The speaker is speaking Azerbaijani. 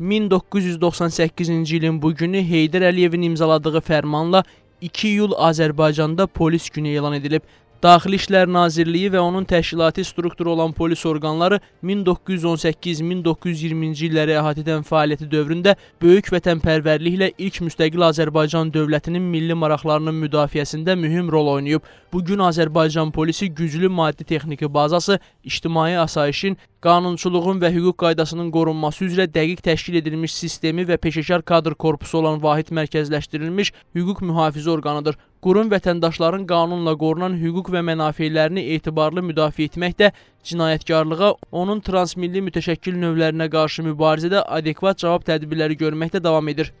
1998-ci ilin bu günü Heydər Əliyevin imzaladığı fərmanla 2 iyul Azərbaycanda polis günü elan edilib. Daxili İşlər Nazirliyi və onun təşkilati strukturu olan polis orqanları 1918-1920-ci illəri əhatə edən fəaliyyəti dövründə böyük vətənpərvərliklə ilk müstəqil Azərbaycan dövlətinin milli maraqlarının müdafiəsində mühüm rol oynayıb. Bu gün Azərbaycan polisi güclü maddi-texniki bazası, ictimai asayişin, qanunçuluğun və hüquq qaydasının qorunması üzrə dəqiq təşkil edilmiş sistemi və peşəkar kadr korpusu olan vahid mərkəzləşdirilmiş hüquq mühafizə orqanıdır. Qurum vətəndaşların qanunla qorunan hüquq və mənafelərini etibarlı müdafiə etmək də cinayətkarlığa, onun transmilli mütəşəkkil növlərinə qarşı mübarizədə adekvat cavab tədbirləri görməkdə davam edir.